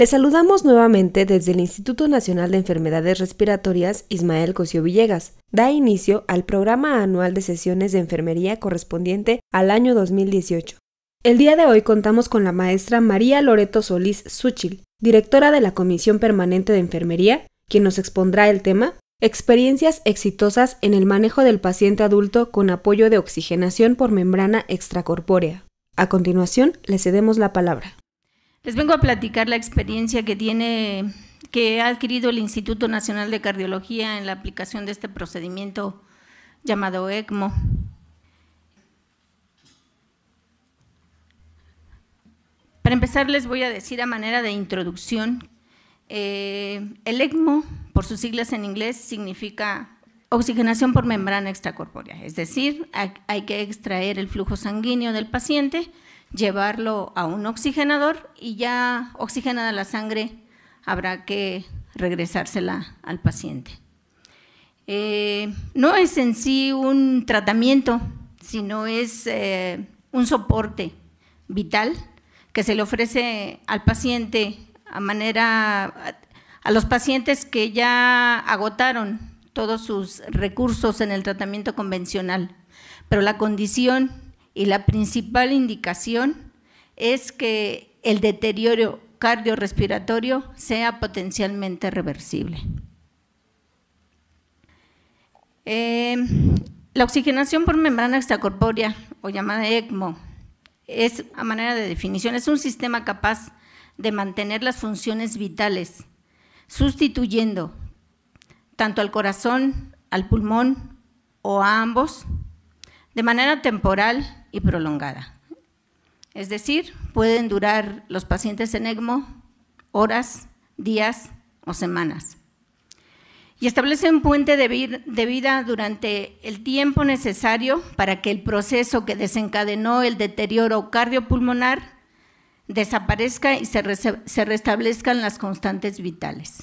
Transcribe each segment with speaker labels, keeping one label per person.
Speaker 1: Les saludamos nuevamente desde el Instituto Nacional de Enfermedades Respiratorias Ismael Cosío Villegas. Da inicio al programa anual de sesiones de enfermería correspondiente al año 2018. El día de hoy contamos con la maestra María Loreto Solís Suchil, directora de la Comisión Permanente de Enfermería, quien nos expondrá el tema Experiencias exitosas en el manejo del paciente adulto con apoyo de oxigenación por membrana extracorpórea. A continuación, le cedemos la palabra. Les vengo a platicar la experiencia que tiene que ha adquirido el Instituto Nacional de Cardiología en la aplicación de este procedimiento llamado ECMO. Para empezar les voy a decir a manera de introducción, eh, el ECMO, por sus siglas en inglés, significa oxigenación por membrana extracorpórea, es decir, hay que extraer el flujo sanguíneo del paciente llevarlo a un oxigenador y ya oxigenada la sangre habrá que regresársela al paciente. Eh, no es en sí un tratamiento, sino es eh, un soporte vital que se le ofrece al paciente a manera a los pacientes que ya agotaron todos sus recursos en el tratamiento convencional, pero la condición y la principal indicación es que el deterioro cardiorrespiratorio sea potencialmente reversible. Eh, la oxigenación por membrana extracorpórea o llamada ECMO es, a manera de definición, es un sistema capaz de mantener las funciones vitales, sustituyendo tanto al corazón, al pulmón o a ambos, de manera temporal y prolongada. Es decir, pueden durar los pacientes en ECMO horas, días o semanas. Y establece un puente de, vida durante el tiempo necesario para que el proceso que desencadenó el deterioro cardiopulmonar desaparezca y se restablezcan las constantes vitales.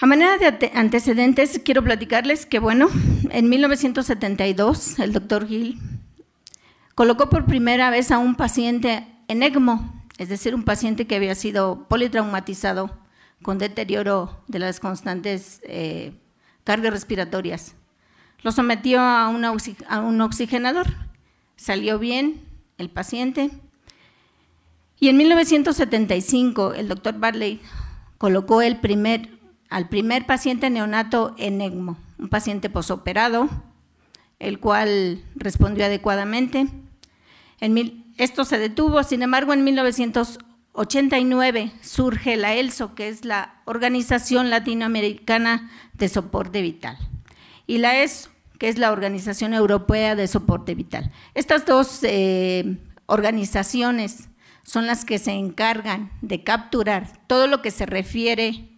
Speaker 1: A manera de antecedentes, quiero platicarles que, bueno, en 1972, el doctor Gil colocó por primera vez a un paciente en ECMO, es decir, un paciente que había sido politraumatizado con deterioro de las constantes eh, cargas respiratorias. Lo sometió a, a un oxigenador, salió bien el paciente. Y en 1975, el doctor Barley colocó el primer al primer paciente neonato en EGMO, un paciente posoperado, el cual respondió adecuadamente. esto se detuvo, sin embargo, en 1989 surge la ELSO, que es la Organización Latinoamericana de Soporte Vital, y la ESO, que es la Organización Europea de Soporte Vital. Estas dos eh, organizaciones son las que se encargan de capturar todo lo que se refiere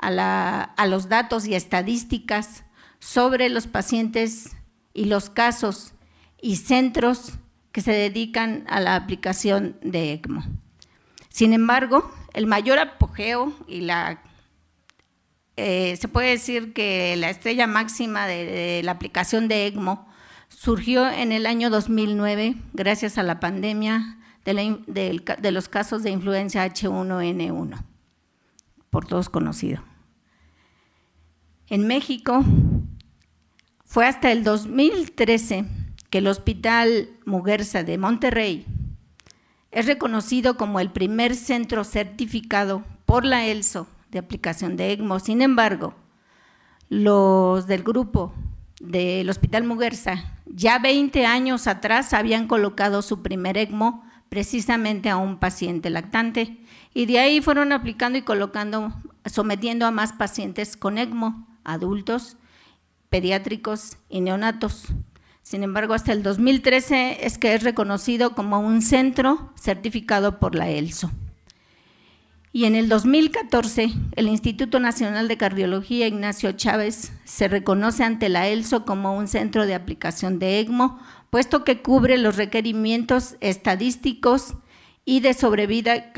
Speaker 1: a, los datos y estadísticas sobre los pacientes y los casos y centros que se dedican a la aplicación de ECMO. Sin embargo, el mayor apogeo y la eh, se puede decir que la estrella máxima de, la aplicación de ECMO surgió en el año 2009 gracias a la pandemia de, los casos de influenza H1N1, por todos conocidos en México. Fue hasta el 2013 que el Hospital Muguerza de Monterrey es reconocido como el primer centro certificado por la ELSO de aplicación de ECMO. Sin embargo, los del grupo del Hospital Muguerza ya 20 años atrás habían colocado su primer ECMO precisamente a un paciente lactante y de ahí fueron aplicando y colocando, sometiendo a más pacientes con ECMO adultos, pediátricos y neonatos. Sin embargo, hasta el 2013 es que es reconocido como un centro certificado por la ELSO. Y en el 2014, el Instituto Nacional de Cardiología Ignacio Chávez se reconoce ante la ELSO como un centro de aplicación de ECMO, puesto que cubre los requerimientos estadísticos y de sobrevida,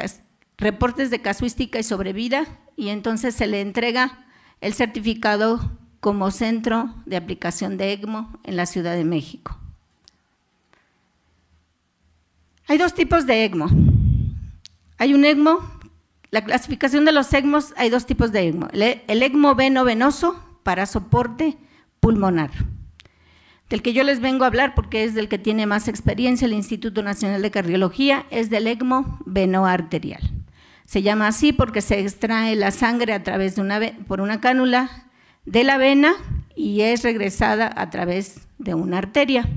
Speaker 1: reportes de casuística y sobrevida, y entonces se le entrega el certificado como centro de aplicación de ECMO en la Ciudad de México. Hay dos tipos de ECMO. Hay un ECMO, la clasificación de los ECMOs, hay dos tipos de ECMO. El ECMO veno venoso para soporte pulmonar, del que yo les vengo a hablar porque es del que tiene más experiencia el Instituto Nacional de Cardiología, es del ECMO veno arterial. Se llama así porque se extrae la sangre a través de una, por una cánula de la vena y es regresada a través de una arteria.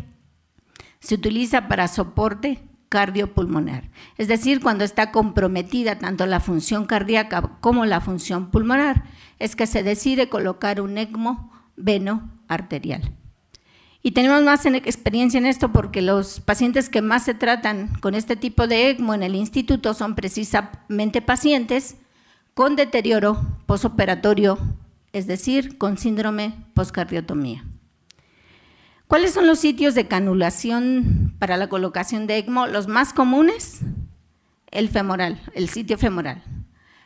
Speaker 1: Se utiliza para soporte cardiopulmonar, es decir, cuando está comprometida tanto la función cardíaca como la función pulmonar, es que se decide colocar un ECMO veno arterial. Y tenemos más experiencia en esto porque los pacientes que más se tratan con este tipo de ECMO en el instituto son precisamente pacientes con deterioro posoperatorio, es decir, con síndrome poscardiotomía. ¿Cuáles son los sitios de canulación para la colocación de ECMO? Los más comunes, el femoral, el sitio femoral.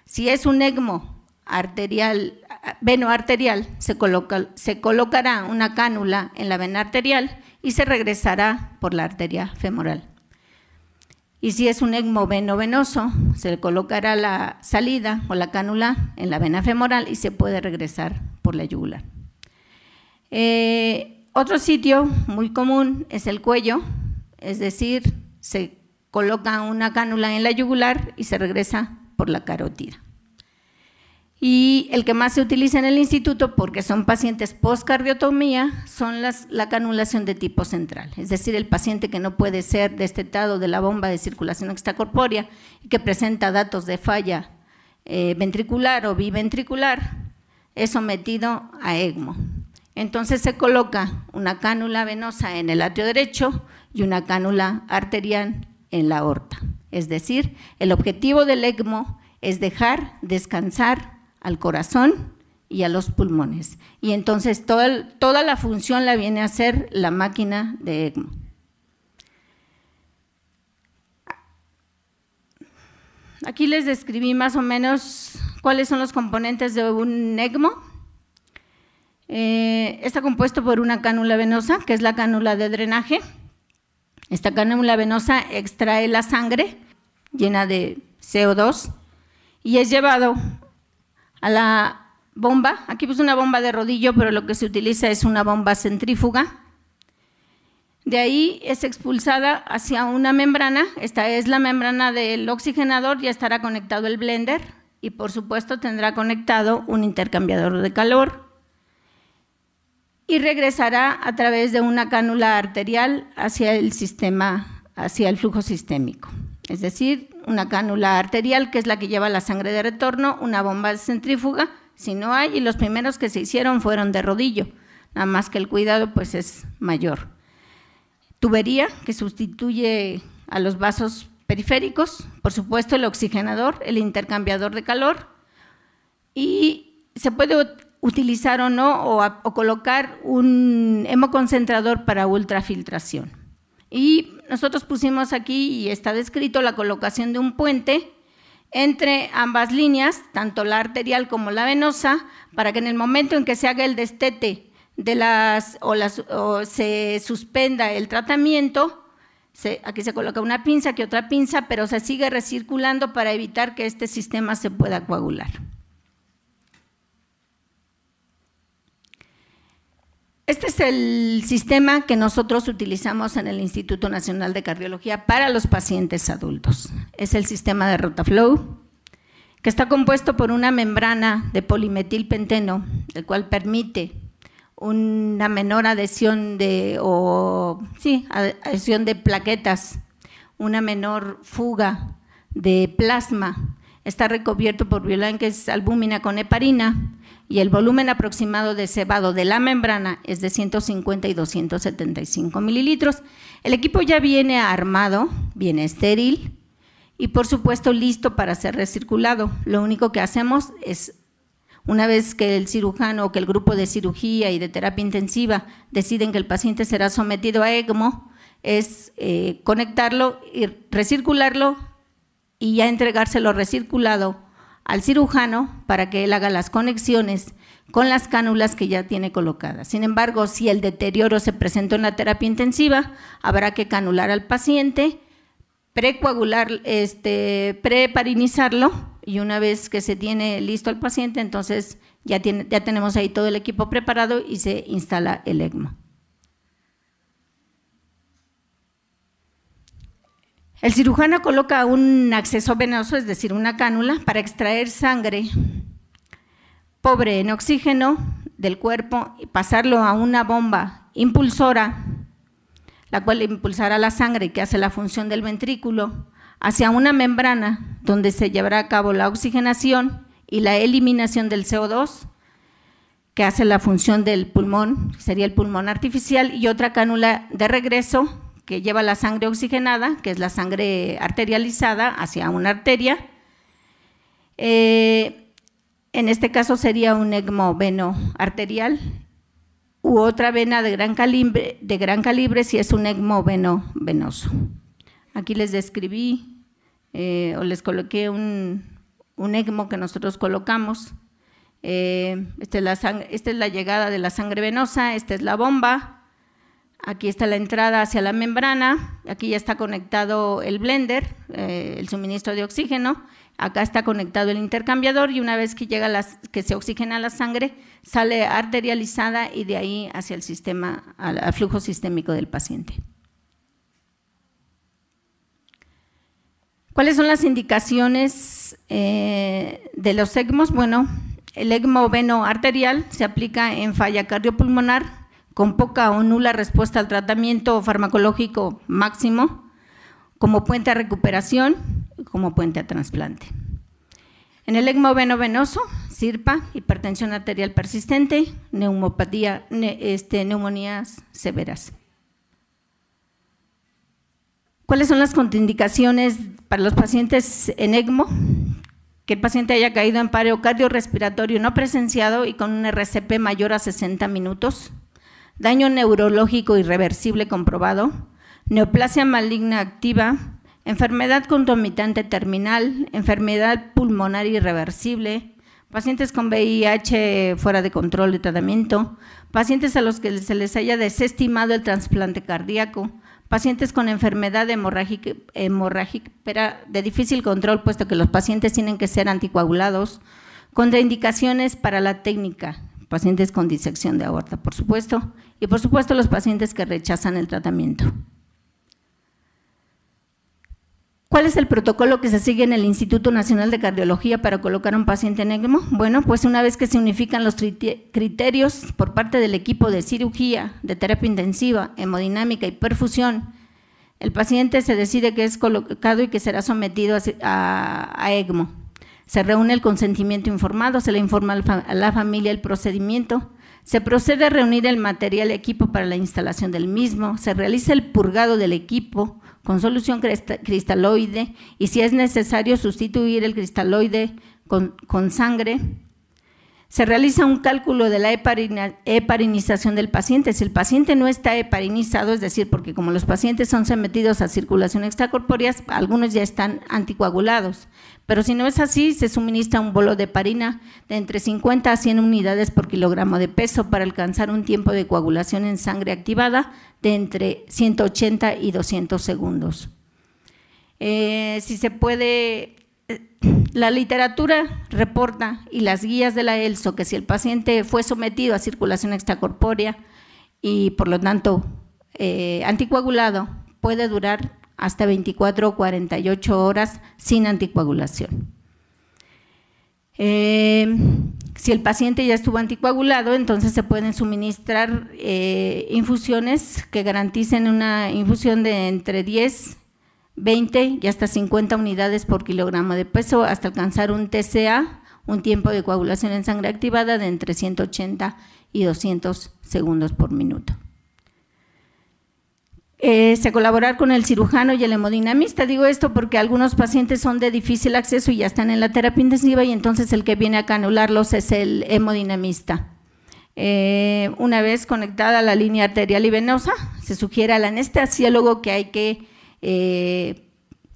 Speaker 1: Si es un ECMO arterial veno arterial, se, colocará una cánula en la vena arterial y se regresará por la arteria femoral. Y si es un ecmoveno venoso, se colocará la salida o la cánula en la vena femoral y se puede regresar por la yugular. Eh, otro sitio muy común es el cuello, es decir, se coloca una cánula en la yugular y se regresa por la carótida. Y el que más se utiliza en el instituto, porque son pacientes postcardiotomía, son las, la canulación de tipo central, es decir, el paciente que no puede ser destetado de la bomba de circulación extracorpórea y que presenta datos de falla eh, ventricular o biventricular, es sometido a ECMO. Entonces se coloca una cánula venosa en el atrio derecho y una cánula arterial en la aorta. Es decir, el objetivo del ECMO es dejar descansar al corazón y a los pulmones. Y entonces toda, toda la función la viene a hacer la máquina de ECMO. Aquí les describí más o menos cuáles son los componentes de un ECMO. Eh, está compuesto por una cánula venosa, que es la cánula de drenaje. Esta cánula venosa extrae la sangre llena de CO2 y es llevado a la bomba. Aquí pues una bomba de rodillo, pero lo que se utiliza es una bomba centrífuga. De ahí es expulsada hacia una membrana. Esta es la membrana del oxigenador, ya estará conectado el blender y por supuesto tendrá conectado un intercambiador de calor. Y regresará a través de una cánula arterial hacia el sistema, hacia el flujo sistémico. Es decir, una cánula arterial, que es la que lleva la sangre de retorno, una bomba centrífuga, si no hay, y los primeros que se hicieron fueron de rodillo, nada más que el cuidado pues es mayor. Tubería, que sustituye a los vasos periféricos, por supuesto el oxigenador, el intercambiador de calor, y se puede utilizar o no o, o colocar un hemoconcentrador para ultrafiltración. Y nosotros pusimos aquí, y está descrito, la colocación de un puente entre ambas líneas, tanto la arterial como la venosa, para que en el momento en que se haga el destete o, se suspenda el tratamiento, aquí se coloca una pinza que otra pinza, pero se sigue recirculando para evitar que este sistema se pueda coagular. Este es el sistema que nosotros utilizamos en el Instituto Nacional de Cardiología para los pacientes adultos. Es el sistema de Rotaflow, que está compuesto por una membrana de polimetilpenteno, el cual permite una menor adhesión de, de plaquetas, una menor fuga de plasma. Está recubierto por Biolanques albúmina con heparina, y el volumen aproximado de cebado de la membrana es de 150 y 275 mililitros. El equipo ya viene armado, viene estéril y por supuesto listo para ser recirculado. Lo único que hacemos es, una vez que el cirujano o que el grupo de cirugía y de terapia intensiva deciden que el paciente será sometido a ECMO, es eh, conectarlo y recircularlo y ya entregárselo recirculado al cirujano para que él haga las conexiones con las cánulas que ya tiene colocadas. Sin embargo, si el deterioro se presenta en la terapia intensiva, habrá que canular al paciente, precoagular, este, preparinizarlo y una vez que se tiene listo al paciente, entonces ya, tiene, ya tenemos ahí todo el equipo preparado y se instala el ECMO. El cirujano coloca un acceso venoso, es decir, una cánula, para extraer sangre pobre en oxígeno del cuerpo y pasarlo a una bomba impulsora, la cual impulsará la sangre que hace la función del ventrículo, hacia una membrana donde se llevará a cabo la oxigenación y la eliminación del CO2 que hace la función del pulmón, sería el pulmón artificial, y otra cánula de regreso que lleva la sangre oxigenada, que es la sangre arterializada, hacia una arteria. Eh, en este caso sería un ECMO-veno arterial u otra vena de gran calibre, de gran calibre si es un ECMO-veno venoso. Aquí les describí eh, o les coloqué un, un, ECMO que nosotros colocamos. Eh, esta es la llegada de la sangre venosa, esta es la bomba, Aquí está la entrada hacia la membrana, aquí ya está conectado el blender, eh, el suministro de oxígeno, acá está conectado el intercambiador y una vez que, llega que se oxigena la sangre, sale arterializada y de ahí hacia el sistema, al, flujo sistémico del paciente. ¿Cuáles son las indicaciones eh, de los ECMOs? Bueno, el ECMO veno arterial se aplica en falla cardiopulmonar con poca o nula respuesta al tratamiento farmacológico máximo, como puente a recuperación, como puente a trasplante. En el veno venoso, SIRPA, hipertensión arterial persistente, neumopatía, este, neumonías severas. ¿Cuáles son las contraindicaciones para los pacientes en ECMO? Que el paciente haya caído en paro cardiorrespiratorio no presenciado y con un RCP mayor a 60 minutos daño neurológico irreversible comprobado, neoplasia maligna activa, enfermedad concomitante terminal, enfermedad pulmonar irreversible, pacientes con VIH fuera de control de tratamiento, pacientes a los que se les haya desestimado el trasplante cardíaco, pacientes con enfermedad hemorrágica, hemorrágica de difícil control, puesto que los pacientes tienen que ser anticoagulados, contraindicaciones para la técnica, pacientes con disección de aorta, por supuesto, y por supuesto los pacientes que rechazan el tratamiento. ¿Cuál es el protocolo que se sigue en el Instituto Nacional de Cardiología para colocar un paciente en ECMO? Bueno, pues una vez que se unifican los criterios por parte del equipo de cirugía, de terapia intensiva, hemodinámica y perfusión, el paciente se decide que es colocado y que será sometido a, a ECMO. Se reúne el consentimiento informado, se le informa a la familia el procedimiento, se procede a reunir el material y equipo para la instalación del mismo, se realiza el purgado del equipo con solución cristaloide y si es necesario sustituir el cristaloide con, con sangre se realiza un cálculo de la heparinización del paciente. Si el paciente no está heparinizado, es decir, porque como los pacientes son sometidos a circulación extracorpórea, algunos ya están anticoagulados. Pero si no es así, se suministra un bolo de heparina de entre 50 a 100 unidades por kilogramo de peso para alcanzar un tiempo de coagulación en sangre activada de entre 180 y 200 segundos. Eh, si se puede la literatura reporta y las guías de la ELSO que si el paciente fue sometido a circulación extracorpórea y por lo tanto eh, anticoagulado, puede durar hasta 24 o 48 horas sin anticoagulación. Eh, si el paciente ya estuvo anticoagulado, entonces se pueden suministrar eh, infusiones que garanticen una infusión de entre 10 20 y hasta 50 unidades por kilogramo de peso hasta alcanzar un TCA, un tiempo de coagulación en sangre activada de entre 180 y 200 segundos por minuto. se colaborar con el cirujano y el hemodinamista. Digo esto porque algunos pacientes son de difícil acceso y ya están en la terapia intensiva y entonces el que viene a canularlos es el hemodinamista. Eh, una vez conectada la línea arterial y venosa, se sugiere al anestesiólogo que hay que eh,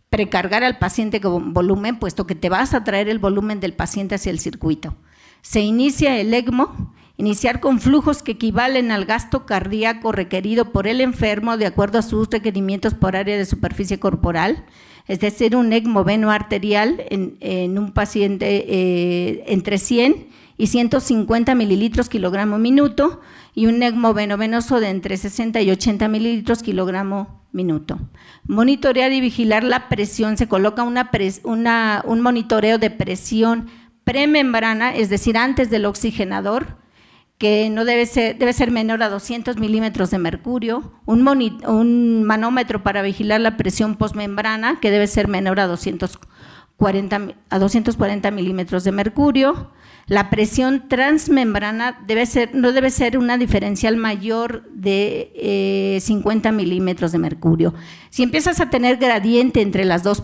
Speaker 1: precargar al paciente con volumen, puesto que te vas a traer el volumen del paciente hacia el circuito. Se inicia el ECMO, iniciar con flujos que equivalen al gasto cardíaco requerido por el enfermo de acuerdo a sus requerimientos por área de superficie corporal, es decir, un ECMO veno arterial en, un paciente eh, entre 100 y 150 mililitros kilogramo minuto y un ECMO veno venoso de entre 60 y 80 mililitros kilogramo minuto. Monitorear y vigilar la presión. Se coloca un monitoreo de presión premembrana, es decir, antes del oxigenador, que no debe ser, debe ser menor a 200 milímetros de mercurio, un, manómetro para vigilar la presión postmembrana, que debe ser menor a 240, a 240 milímetros de mercurio, la presión transmembrana debe ser, no debe ser una diferencial mayor de 50 eh, milímetros de mercurio. Si empiezas a tener gradiente entre las dos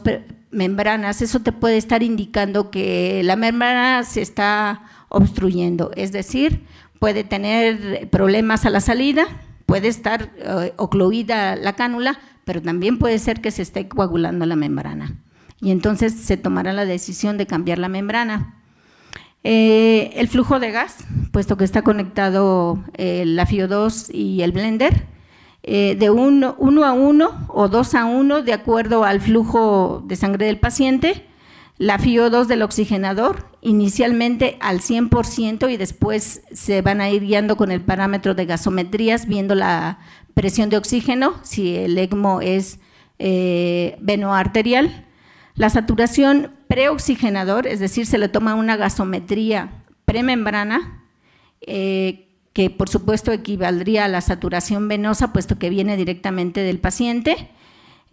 Speaker 1: membranas, eso te puede estar indicando que la membrana se está obstruyendo, es decir, puede tener problemas a la salida, puede estar eh, ocluida la cánula, pero también puede ser que se esté coagulando la membrana. Y entonces se tomará la decisión de cambiar la membrana. Eh, el flujo de gas, puesto que está conectado eh, la FIO2 y el blender, eh, de 1 a 1 o 2 a 1 de acuerdo al flujo de sangre del paciente, la FIO2 del oxigenador inicialmente al 100% y después se van a ir guiando con el parámetro de gasometrías viendo la presión de oxígeno, si el ECMO es eh, veno arterial la saturación preoxigenador, es decir, se le toma una gasometría premembrana, eh, que por supuesto equivaldría a la saturación venosa, puesto que viene directamente del paciente,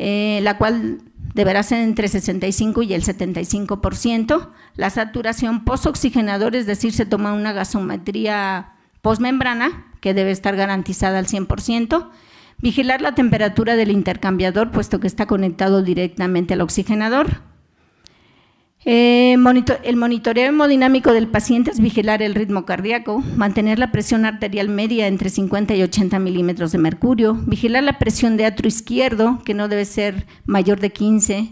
Speaker 1: eh, la cual deberá ser entre 65 y el 75%. La saturación postoxigenador, es decir, se toma una gasometría posmembrana que debe estar garantizada al 100%. Vigilar la temperatura del intercambiador, puesto que está conectado directamente al oxigenador. Eh, el monitoreo hemodinámico del paciente es vigilar el ritmo cardíaco, mantener la presión arterial media entre 50 y 80 milímetros de mercurio, vigilar la presión de atro izquierdo, que no debe ser mayor de 15,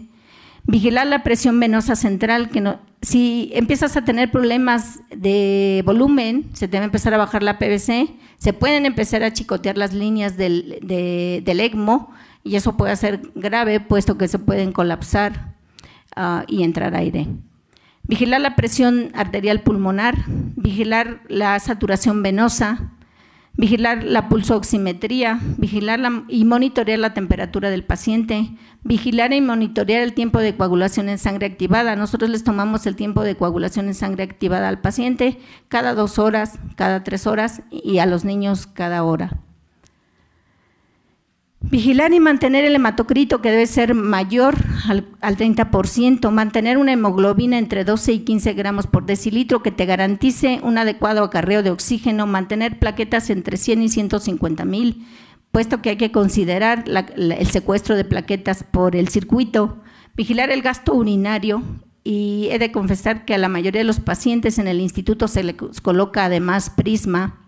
Speaker 1: vigilar la presión venosa central, que no, si empiezas a tener problemas de volumen, se debe empezar a bajar la PVC, se pueden empezar a chicotear las líneas del, ECMO y eso puede ser grave puesto que se pueden colapsar ah, y entrar aire. Vigilar la presión arterial pulmonar, vigilar la saturación venosa, vigilar la pulsoximetría, vigilar y monitorear la temperatura del paciente, vigilar y monitorear el tiempo de coagulación en sangre activada. Nosotros les tomamos el tiempo de coagulación en sangre activada al paciente cada dos horas, cada tres horas y a los niños cada hora. Vigilar y mantener el hematocrito que debe ser mayor al, 30%, mantener una hemoglobina entre 12 y 15 gramos por decilitro que te garantice un adecuado acarreo de oxígeno, mantener plaquetas entre 100 y 150 mil, puesto que hay que considerar el secuestro de plaquetas por el circuito, vigilar el gasto urinario y he de confesar que a la mayoría de los pacientes en el instituto se les coloca además prisma,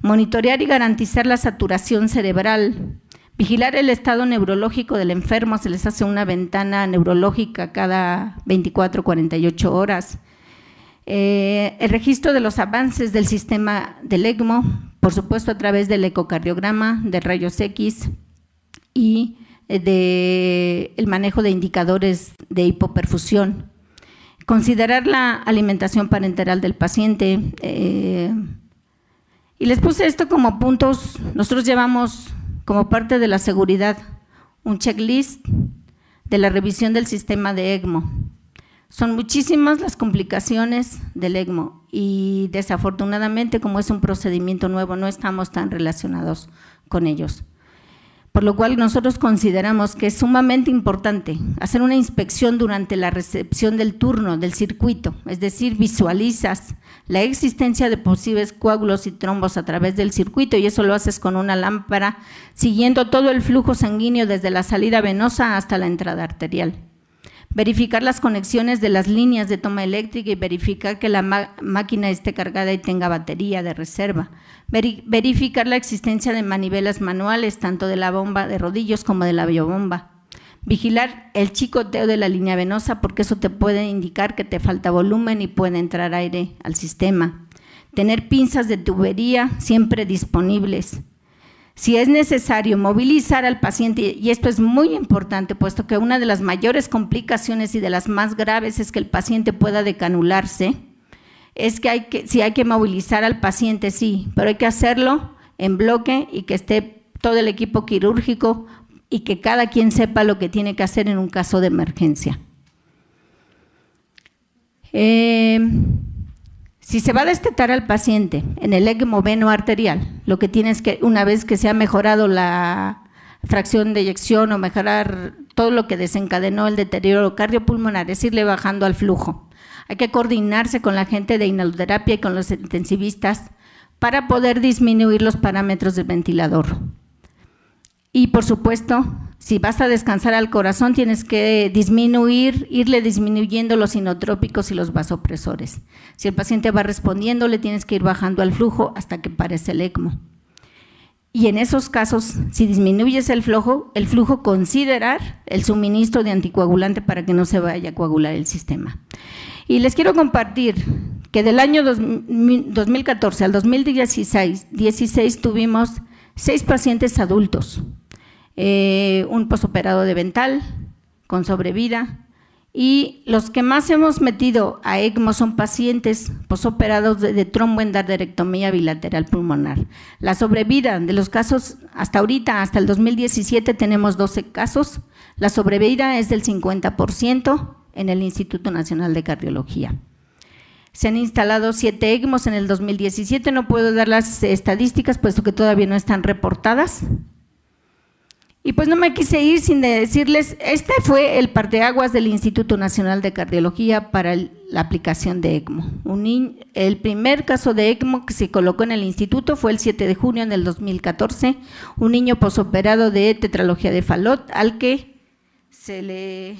Speaker 1: monitorear y garantizar la saturación cerebral, Vigilar el estado neurológico del enfermo, se les hace una ventana neurológica cada 24, 48 horas. Eh, el registro de los avances del sistema del ECMO, por supuesto a través del ecocardiograma, de rayos X y eh, del el manejo de indicadores de hipoperfusión. Considerar la alimentación parenteral del paciente. Eh, y les puse esto como puntos. Nosotros llevamos como parte de la seguridad, un checklist de la revisión del sistema de ECMO. Son muchísimas las complicaciones del ECMO y desafortunadamente como es un procedimiento nuevo no estamos tan relacionados con ellos por lo cual nosotros consideramos que es sumamente importante hacer una inspección durante la recepción del turno del circuito, es decir, visualizas la existencia de posibles coágulos y trombos a través del circuito y eso lo haces con una lámpara siguiendo todo el flujo sanguíneo desde la salida venosa hasta la entrada arterial verificar las conexiones de las líneas de toma eléctrica y verificar que la máquina esté cargada y tenga batería de reserva, verificar la existencia de manivelas manuales, tanto de la bomba de rodillos como de la biobomba, vigilar el chicoteo de la línea venosa porque eso te puede indicar que te falta volumen y puede entrar aire al sistema, tener pinzas de tubería siempre disponibles, si es necesario movilizar al paciente, y esto es muy importante, puesto que una de las mayores complicaciones y de las más graves es que el paciente pueda decanularse, es que, hay que si hay que movilizar al paciente, sí, pero hay que hacerlo en bloque y que esté todo el equipo quirúrgico y que cada quien sepa lo que tiene que hacer en un caso de emergencia. Eh, si se va a destetar al paciente en el ECMO arterial, lo que tienes que, una vez que se ha mejorado la fracción de eyección o mejorar todo lo que desencadenó el deterioro cardiopulmonar, es irle bajando al flujo. Hay que coordinarse con la gente de inhaloterapia y con los intensivistas para poder disminuir los parámetros del ventilador. Y por supuesto, si vas a descansar al corazón, tienes que disminuir, irle disminuyendo los inotrópicos y los vasopresores. Si el paciente va respondiendo, le tienes que ir bajando al flujo hasta que parece el ECMO. Y en esos casos, si disminuyes el flujo, el flujo considerar el suministro de anticoagulante para que no se vaya a coagular el sistema. Y les quiero compartir que del año 2014 al 2016 16 tuvimos seis pacientes adultos eh, un posoperado de vental con sobrevida. Y los que más hemos metido a ECMO son pacientes posoperados de, de tromboendarterectomía bilateral pulmonar. La sobrevida de los casos hasta ahorita, hasta el 2017, tenemos 12 casos. La sobrevida es del 50% en el Instituto Nacional de Cardiología. Se han instalado 7 ECMOs en el 2017. No puedo dar las estadísticas, puesto que todavía no están reportadas, y pues no me quise ir sin decirles, este fue el parteaguas del Instituto Nacional de Cardiología para la aplicación de ECMO. el primer caso de ECMO que se colocó en el instituto fue el 7 de junio del 2014, un niño posoperado de tetralogía de falot al que se le,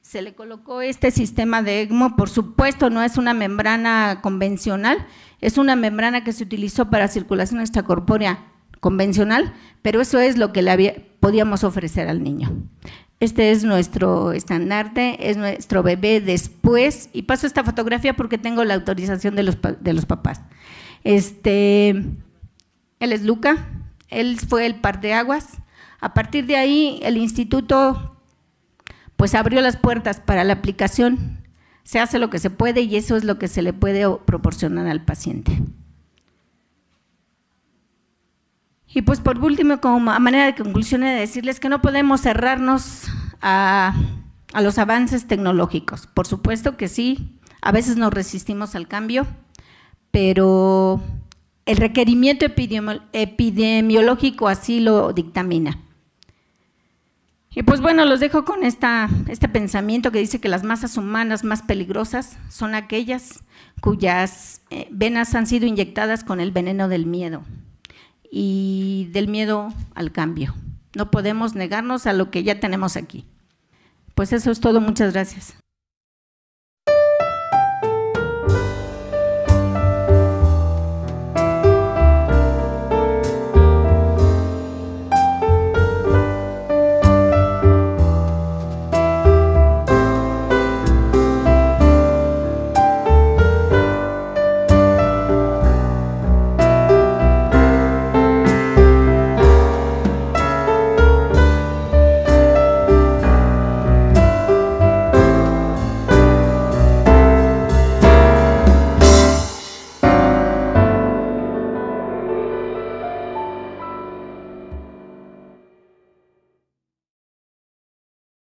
Speaker 1: se le colocó este sistema de ECMO. Por supuesto, no es una membrana convencional, es una membrana que se utilizó para circulación extracorpórea convencional, pero eso es lo que le podíamos ofrecer al niño. Este es nuestro estandarte, es nuestro bebé después, y paso esta fotografía porque tengo la autorización de los, de los papás. Este, él es Luca, él fue el par de aguas. A partir de ahí, el instituto pues abrió las puertas para la aplicación. Se hace lo que se puede y eso es lo que se le puede proporcionar al paciente. Y pues por último, como a manera de conclusión, he decirles que no podemos cerrarnos a, a los avances tecnológicos. Por supuesto que sí, a veces nos resistimos al cambio, pero el requerimiento epidemiológico así lo dictamina. Y pues bueno, los dejo con esta, este pensamiento que dice que las masas humanas más peligrosas son aquellas cuyas eh, venas han sido inyectadas con el veneno del miedo y del miedo al cambio. No podemos negarnos a lo que ya tenemos aquí. Pues eso es todo, muchas gracias.